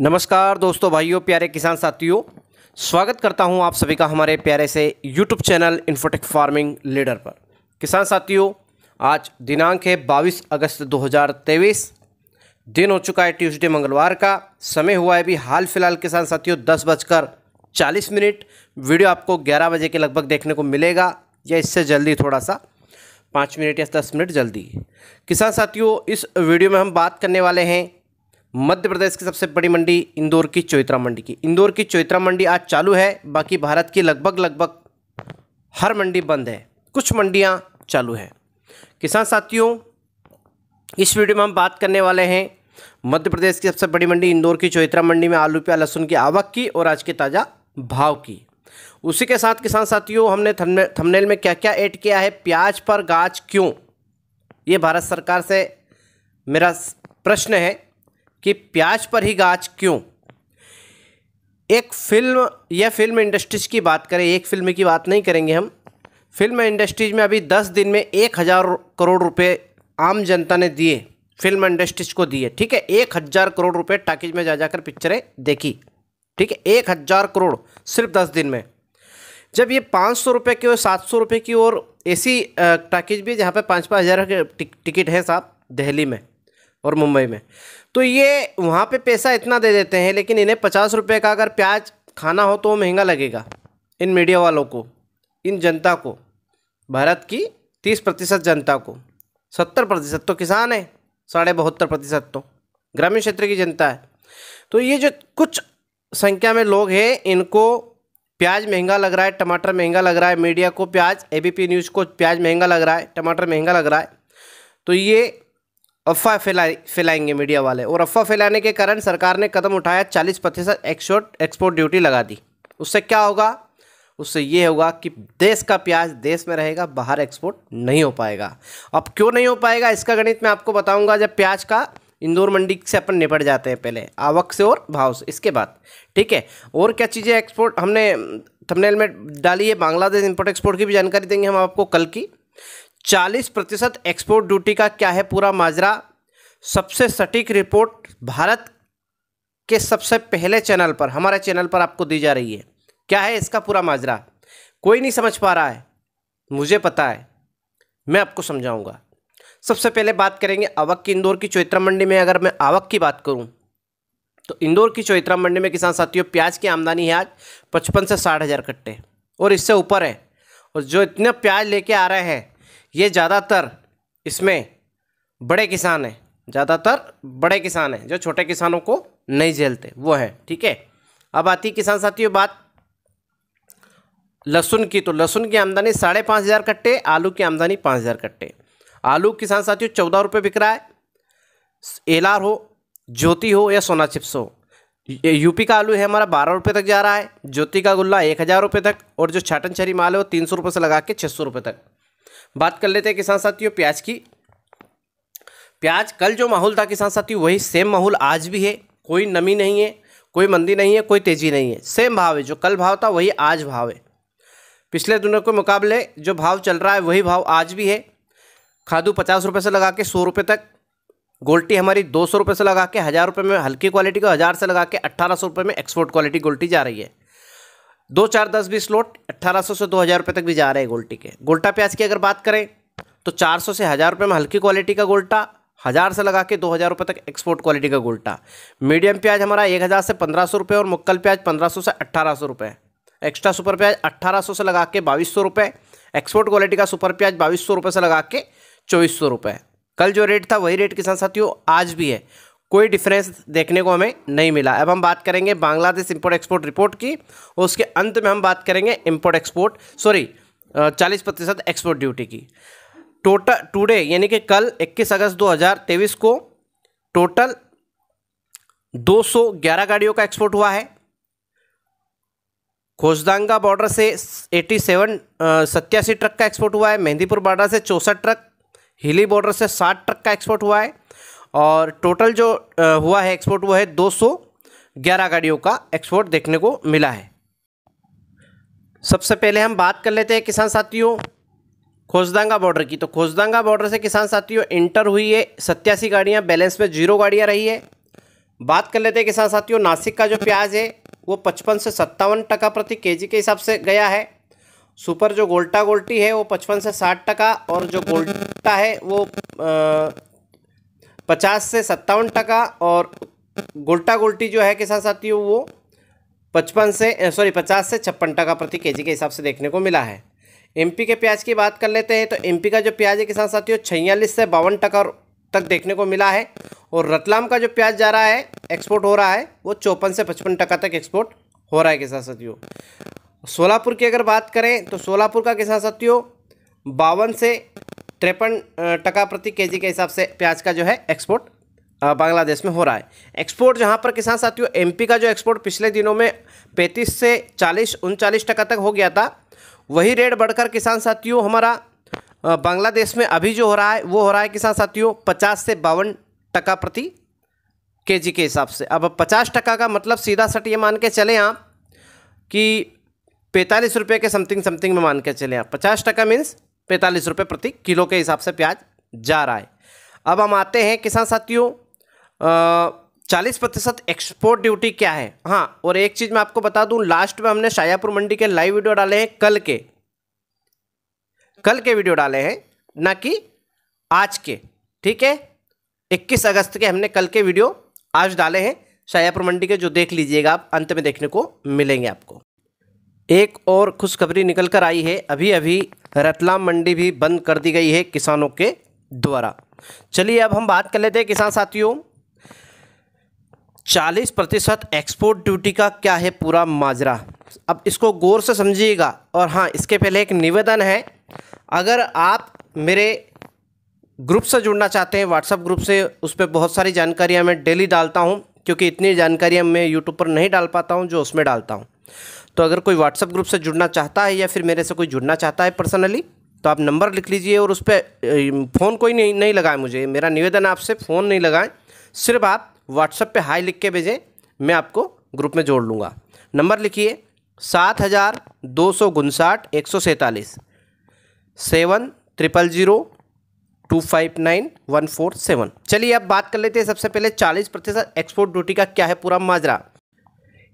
नमस्कार दोस्तों भाइयों प्यारे किसान साथियों स्वागत करता हूं आप सभी का हमारे प्यारे से YouTube channel Infotech farming leader पर किसान साथियों आज दिनांक है बाईस अगस्त 2023 दिन हो चुका है ट्यूसडे मंगलवार का समय हुआ है अभी हाल फिलहाल किसान साथियों दस बजकर चालीस मिनट वीडियो आपको ग्यारह बजे के लगभग देखने को मिलेगा या इससे जल्दी थोड़ा सा पाँच मिनट या दस मिनट जल्दी किसान साथियों इस वीडियो में हम बात करने वाले हैं मध्य प्रदेश की सबसे बड़ी मंडी इंदौर की चौत्रा मंडी की इंदौर की चौत्रा मंडी आज चालू है बाकी भारत की लगभग लगभग हर मंडी बंद है कुछ मंडियां चालू हैं किसान साथियों इस वीडियो में हम बात करने वाले हैं मध्य प्रदेश की सबसे बड़ी मंडी इंदौर की चौत्रा मंडी में आलू प्या लहसुन की आवक की और आज के ताज़ा भाव की उसी के साथ किसान साथियों हमने थमनेल में क्या क्या ऐड किया है प्याज पर गाज क्यों ये भारत सरकार से मेरा प्रश्न है कि प्याज पर ही गाज क्यों एक फिल्म या फिल्म इंडस्ट्रीज की बात करें एक फिल्म की बात नहीं करेंगे हम फिल्म इंडस्ट्रीज में अभी दस दिन में एक हज़ार करोड़ रुपए आम जनता ने दिए फिल्म इंडस्ट्रीज को दिए ठीक है एक हज़ार करोड़ रुपए टाकिज में जा जाकर पिक्चरें देखी ठीक है एक हज़ार करोड़ सिर्फ दस दिन में जब ये पाँच सौ रुपये की और सात सौ रुपये की और ऐसी टाकिज भी जहाँ पर पाँच पाँच हज़ार के टिकट है साहब दिल्ली में और मुंबई में तो ये वहाँ पे पैसा इतना दे देते हैं लेकिन इन्हें पचास रुपये का अगर प्याज खाना हो तो वो महंगा लगेगा इन मीडिया वालों को इन जनता को भारत की तीस प्रतिशत जनता को सत्तर प्रतिशत तो किसान है साढ़े बहत्तर प्रतिशत तो ग्रामीण क्षेत्र की जनता है तो ये जो कुछ संख्या में लोग हैं इनको प्याज महंगा लग रहा है टमाटर महंगा लग रहा है मीडिया को प्याज एबीपी न्यूज़ को प्याज महंगा लग रहा है टमाटर महंगा लग रहा है तो ये अफवाह फैला फैलाएंगे मीडिया वाले और अफवाह फैलाने के कारण सरकार ने कदम उठाया चालीस प्रतिशत एक्सपोर्ट एक्सपोर्ट ड्यूटी लगा दी उससे क्या होगा उससे ये होगा कि देश का प्याज देश में रहेगा बाहर एक्सपोर्ट नहीं हो पाएगा अब क्यों नहीं हो पाएगा इसका गणित मैं आपको बताऊंगा जब प्याज का इंदौर मंडी से अपन निपट जाते हैं पहले आवक से और भाव से इसके बाद ठीक है और क्या चीज़ें एक्सपोर्ट हमने थंबनेल में डाली है बांग्लादेश इंपोर्ट एक्सपोर्ट की भी जानकारी देंगे हम आपको कल की चालीस प्रतिशत एक्सपोर्ट ड्यूटी का क्या है पूरा माजरा सबसे सटीक रिपोर्ट भारत के सबसे पहले चैनल पर हमारे चैनल पर आपको दी जा रही है क्या है इसका पूरा माजरा कोई नहीं समझ पा रहा है मुझे पता है मैं आपको समझाऊंगा सबसे पहले बात करेंगे आवक की इंदौर की चौत्रा मंडी में अगर मैं आवक की बात करूं तो इंदौर की चौत्रा मंडी में किसान साथियों प्याज की आमदनी है आज पचपन से साठ हज़ार कट्टे और इससे ऊपर है और जो इतना प्याज लेके आ रहे हैं ये ज़्यादातर इसमें बड़े किसान हैं ज़्यादातर बड़े किसान हैं जो छोटे किसानों को नहीं झेलते वो हैं ठीक है अब आती किसान साथियों बात लहसुन की तो लहसुन की आमदनी साढ़े पाँच हज़ार कट्टे आलू की आमदनी पाँच हज़ार कट्टे आलू किसान साथियों चौदह रुपये बिक रहा है एलार हो ज्योति हो या सोना चिप्स हो यूपी का आलू है हमारा बारह रुपये तक जा रहा है ज्योति का गुल्ला एक हज़ार रुपये तक और जो छाटन छरी माल है वो तीन सौ रुपये से लगा के छः सौ रुपये तक बात कर लेते हैं किसान साथियों प्याज की प्याज कल जो माहौल था किसान साथियों वही सेम माहौल आज भी है कोई नमी नहीं है कोई मंदी नहीं है कोई तेज़ी नहीं है सेम भाव है जो कल भाव था वही आज भाव है पिछले दिनों के मुकाबले जो भाव चल रहा है वही भाव आज भी है खादू पचास रुपये से लगा के सौ रुपये तक गोल्टी हमारी दो सौ रुपये से लगा के हज़ार रुपये में हल्की क्वालिटी को हज़ार से लगा के अट्ठारह सौ रुपये में एक्सपोर्ट क्वालिटी गोल्टी जा रही है दो चार दस बीस लोट अट्ठारह सौ से दो हज़ार रुपये तक भी जा रहे हैं गोल्टी के गोल्टा प्याज की अगर बात करें तो चार सौ से हज़ार रुपये में हल्की क्वालिटी का गोल्टा हज़ार से लगा के दो हज़ार रुपये तक एक्सपोर्ट क्वालिटी का गोल्टा मीडियम प्याज हमारा एक हज़ार से पंद्रह सौ रुपये और मुक्कल प्याज पंद्रह सौ से अट्ठारह सौ रुपये एक्स्ट्रा सुपर प्याज अट्ठारह सौ से लगा के बाईस सौ रुपये एक्सपोर्ट क्वालिटी का सुपर प्याज बाईस सौ रुपये से लगा के चौबीस सौ रुपये कल जो रेट था वही रेट किसान साथियों आज भी है कोई डिफरेंस देखने को हमें नहीं मिला अब हम बात करेंगे बांग्लादेश इंपोर्ट एक्सपोर्ट रिपोर्ट की और उसके अंत में हम बात करेंगे इंपोर्ट एक्सपोर्ट सॉरी चालीस प्रतिशत एक्सपोर्ट ड्यूटी की टोटल टुडे यानी कि कल 21 अगस्त 2023 को टोटल 211 गाड़ियों का एक्सपोर्ट हुआ है खोजदांगा बॉर्डर से 87 सेवन सत्यासी ट्रक का एक्सपोर्ट हुआ है मेहंदीपुर बॉर्डर से चौंसठ ट्रक हिली बॉर्डर से 60 ट्रक का एक्सपोर्ट हुआ है और टोटल जो हुआ है एक्सपोर्ट वो है 211 गाड़ियों का एक्सपोर्ट देखने को मिला है सबसे पहले हम बात कर लेते हैं किसान साथियों खोजदांगा बॉर्डर की तो खोजदांगा बॉर्डर से किसान साथियों इंटर हुई है सत्यासी गाड़ियाँ बैलेंस में जीरो गाड़ियाँ रही है बात कर लेते हैं किसान साथियों नासिक का जो प्याज है वो पचपन से सत्तावन टका प्रति केजी के हिसाब से गया है सुपर जो गोल्टा गोल्टी है वो पचपन से साठ टका और जो गोल्टा है वो पचास से सत्तावन टका और गुलटा गुलटी जो है किसान साथियों वो पचपन से सॉरी पचास से छप्पन टका प्रति केजी के हिसाब से देखने को मिला है एमपी के प्याज की बात कर लेते हैं तो एमपी का जो प्याज है किसान साथियों छियालीस से बावन टका तक देखने को मिला है और रतलाम का जो प्याज जा रहा है एक्सपोर्ट हो रहा है वो चौपन से पचपन टका तक एक्सपोर्ट हो रहा है किसान साथियों सोलापुर की अगर बात करें तो सोलापुर का किसान साथियों बावन से तिरपन टका प्रति केजी के हिसाब से प्याज का जो है एक्सपोर्ट बांग्लादेश में हो रहा है एक्सपोर्ट जहां पर किसान साथियों एमपी का जो एक्सपोर्ट पिछले दिनों में 35 से 40 उनचालीस टका तक हो गया था वही रेट बढ़कर किसान साथियों हमारा बांग्लादेश में अभी जो हो रहा है वो हो रहा है किसान साथियों पचास से बावन टका प्रति केजी के हिसाब से अब पचास टका का मतलब सीधा सट ये मान के चले आप कि पैंतालीस रुपये के समथिंग समथिंग में मान के चले आप पचास टका मीन्स पैंतालीस रुपये प्रति किलो के हिसाब से प्याज जा रहा है अब हम आते हैं किसान साथियों चालीस प्रतिशत एक्सपोर्ट ड्यूटी क्या है हाँ और एक चीज़ मैं आपको बता दूं लास्ट में हमने शायापुर मंडी के लाइव वीडियो डाले हैं कल के कल के वीडियो डाले हैं ना कि आज के ठीक है इक्कीस अगस्त के हमने कल के वीडियो आज डाले हैं शायापुर मंडी के जो देख लीजिएगा आप अंत में देखने को मिलेंगे आपको एक और खुशखबरी निकल कर आई है अभी अभी रतलाम मंडी भी बंद कर दी गई है किसानों के द्वारा चलिए अब हम बात कर लेते हैं किसान साथियों चालीस प्रतिशत एक्सपोर्ट ड्यूटी का क्या है पूरा माजरा अब इसको गौर से समझिएगा और हाँ इसके पहले एक निवेदन है अगर आप मेरे ग्रुप से जुड़ना चाहते हैं व्हाट्सएप ग्रुप से उस पर बहुत सारी जानकारियाँ मैं डेली डालता हूँ क्योंकि इतनी जानकारियाँ मैं यूट्यूब पर नहीं डाल पाता हूँ जो उसमें डालता हूँ तो अगर कोई व्हाट्सअप ग्रुप से जुड़ना चाहता है या फिर मेरे से कोई जुड़ना चाहता है पर्सनली तो आप नंबर लिख लीजिए और उस पर फ़ोन कोई नहीं नहीं लगाए मुझे मेरा निवेदन आपसे फ़ोन नहीं लगाएं सिर्फ आप व्हाट्सएप पे हाई लिख के भेजें मैं आपको ग्रुप में जोड़ लूँगा नंबर लिखिए सात हज़ार दो सौ उनसाठ एक सौ सैंतालीस seven triple zero two five nine one four seven चलिए अब बात कर लेते हैं सबसे पहले चालीस प्रतिशत एक्सपोर्ट ड्यूटी का क्या है पूरा माजरा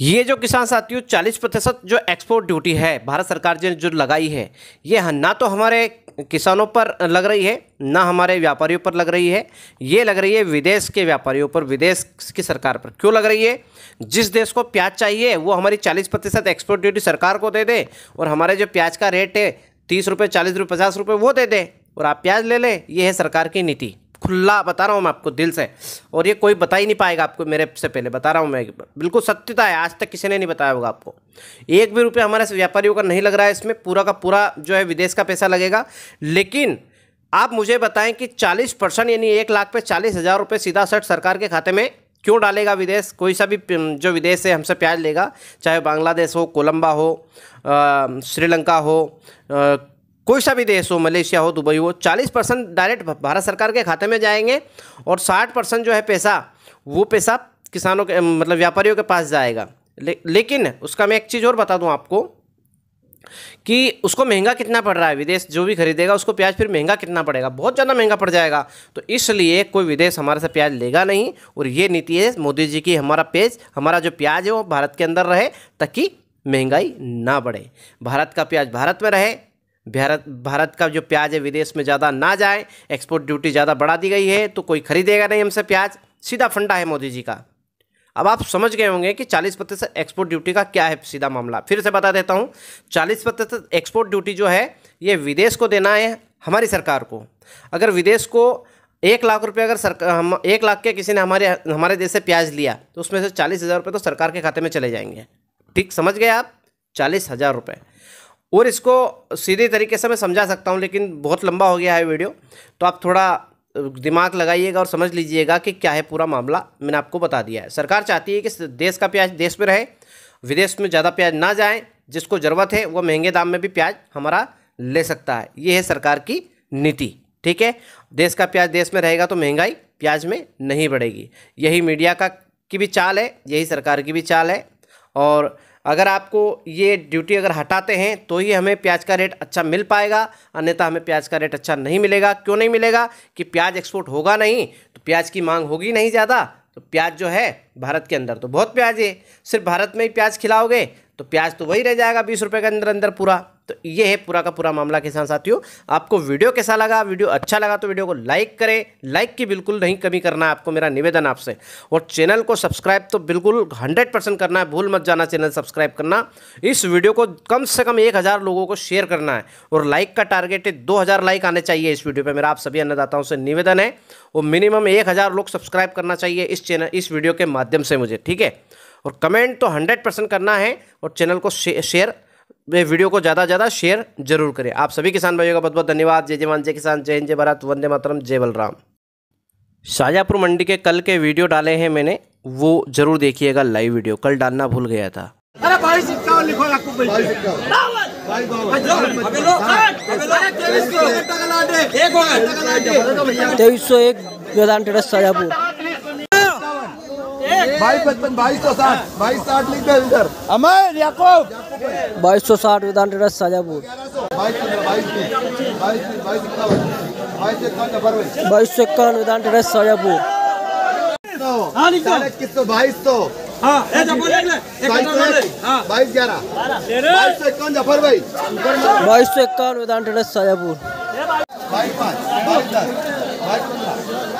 ये जो किसान साथियों चालीस प्रतिशत जो एक्सपोर्ट ड्यूटी है भारत सरकार ने जो लगाई है ये ना तो हमारे किसानों पर लग रही है ना हमारे व्यापारियों पर लग रही है ये लग रही है विदेश के व्यापारियों पर विदेश की सरकार पर क्यों लग रही है जिस देश को प्याज चाहिए वो हमारी चालीस प्रतिशत एक्सपोर्ट ड्यूटी सरकार को दे दे और हमारे जो प्याज का रेट है तीस रुपये चालीस रुपये पचास रुपये वो दे दे और आप प्याज ले लें ये है सरकार की नीति खुला बता रहा हूँ मैं आपको दिल से और ये कोई बता ही नहीं पाएगा आपको मेरे से पहले बता रहा हूँ मैं बिल्कुल सत्यता है आज तक किसी ने नहीं बताया होगा आपको एक भी रुपया हमारे व्यापारियों का नहीं लग रहा है इसमें पूरा का पूरा जो है विदेश का पैसा लगेगा लेकिन आप मुझे बताएं कि चालीस परसेंट यानी एक लाख पे चालीस हज़ार रुपये सीधा सट सरकार के खाते में क्यों डालेगा विदेश कोई सा भी जो विदेश से हमसे प्याज लेगा चाहे बांग्लादेश हो कोलंबा हो श्रीलंका हो कोई सा भी देश हो मलेशिया हो दुबई हो 40 परसेंट डायरेक्ट भारत सरकार के खाते में जाएंगे और 60 परसेंट जो है पैसा वो पैसा किसानों के मतलब व्यापारियों के पास जाएगा ले, लेकिन उसका मैं एक चीज़ और बता दूं आपको कि उसको महंगा कितना पड़ रहा है विदेश जो भी खरीदेगा उसको प्याज फिर महंगा कितना पड़ेगा बहुत ज़्यादा महंगा पड़ जाएगा तो इसलिए कोई विदेश हमारे से प्याज लेगा नहीं और ये नीति है मोदी जी की हमारा पेज हमारा जो प्याज है वो भारत के अंदर रहे ताकि महंगाई ना बढ़े भारत का प्याज भारत में रहे भारत भारत का जो प्याज है विदेश में ज़्यादा ना जाए एक्सपोर्ट ड्यूटी ज़्यादा बढ़ा दी गई है तो कोई खरीदेगा नहीं हमसे प्याज सीधा फंडा है मोदी जी का अब आप समझ गए होंगे कि 40 प्रतिशत एक्सपोर्ट ड्यूटी का क्या है सीधा मामला फिर से बता देता हूँ 40 प्रतिशत एक्सपोर्ट ड्यूटी जो है ये विदेश को देना है हमारी सरकार को अगर विदेश को एक लाख रुपये अगर सरकार हम एक लाख के किसी ने हमारे हमारे देश से प्याज लिया तो उसमें से चालीस हज़ार रुपये तो सरकार के खाते में चले जाएंगे ठीक समझ गए आप चालीस हज़ार रुपये और इसको सीधे तरीके से मैं समझा सकता हूँ लेकिन बहुत लंबा हो गया है वीडियो तो आप थोड़ा दिमाग लगाइएगा और समझ लीजिएगा कि क्या है पूरा मामला मैंने आपको बता दिया है सरकार चाहती है कि देश का प्याज देश में रहे विदेश में ज़्यादा प्याज ना जाए जिसको ज़रूरत है वह महंगे दाम में भी प्याज हमारा ले सकता है ये है सरकार की नीति ठीक है देश का प्याज देश में रहेगा तो महंगाई प्याज में नहीं बढ़ेगी यही मीडिया का की भी चाल है यही सरकार की भी चाल है और अगर आपको ये ड्यूटी अगर हटाते हैं तो ही हमें प्याज का रेट अच्छा मिल पाएगा अन्यथा हमें प्याज का रेट अच्छा नहीं मिलेगा क्यों नहीं मिलेगा कि प्याज एक्सपोर्ट होगा नहीं तो प्याज की मांग होगी नहीं ज़्यादा तो प्याज जो है भारत के अंदर तो बहुत प्याज है सिर्फ भारत में ही प्याज खिलाओगे तो प्याज तो वही रह जाएगा बीस रुपये के अंदर अंदर पूरा तो ये है पूरा का पूरा मामला किसान साथियों आपको वीडियो कैसा लगा वीडियो अच्छा लगा तो वीडियो को लाइक करें लाइक की बिल्कुल नहीं कमी करना है आपको मेरा निवेदन आपसे और चैनल को सब्सक्राइब तो बिल्कुल हंड्रेड परसेंट करना है भूल मत जाना चैनल सब्सक्राइब करना इस वीडियो को कम से कम एक हज़ार लोगों को शेयर करना है और लाइक का टारगेट है दो हज़ार लाइक आने चाहिए इस वीडियो पर मेरा आप सभी अन्नदाताओं से निवेदन है और मिनिमम एक हज़ार लोग सब्सक्राइब करना चाहिए इस चैनल इस वीडियो के माध्यम से मुझे ठीक है और कमेंट तो हंड्रेड परसेंट करना है और चैनल को शेयर वे वीडियो को ज़्यादा ज़्यादा शेयर जरूर करें आप सभी किसान भाइयों का बहुत बहुत धन्यवाद जय मान जय किसान जय हिंद जय भारत वंदे मातरम जय बलराम शाजापुर मंडी के कल के वीडियो डाले हैं मैंने वो जरूर देखिएगा लाइव वीडियो कल डालना भूल गया था अरे लिखो तेईस सौ एक मैदान टेरस बाईस सौ साठ अमर याकूब बाईस सौ साठ विधान शाजापुर बाईस सौ इक्यावन विधान टेरस शाजापुर बाईस सौ बाईस ग्यारह बाईस सौ इक्यावन विधान टेरस शाजापुर बाईस पाँच बाईस दस बाईस पंद्रह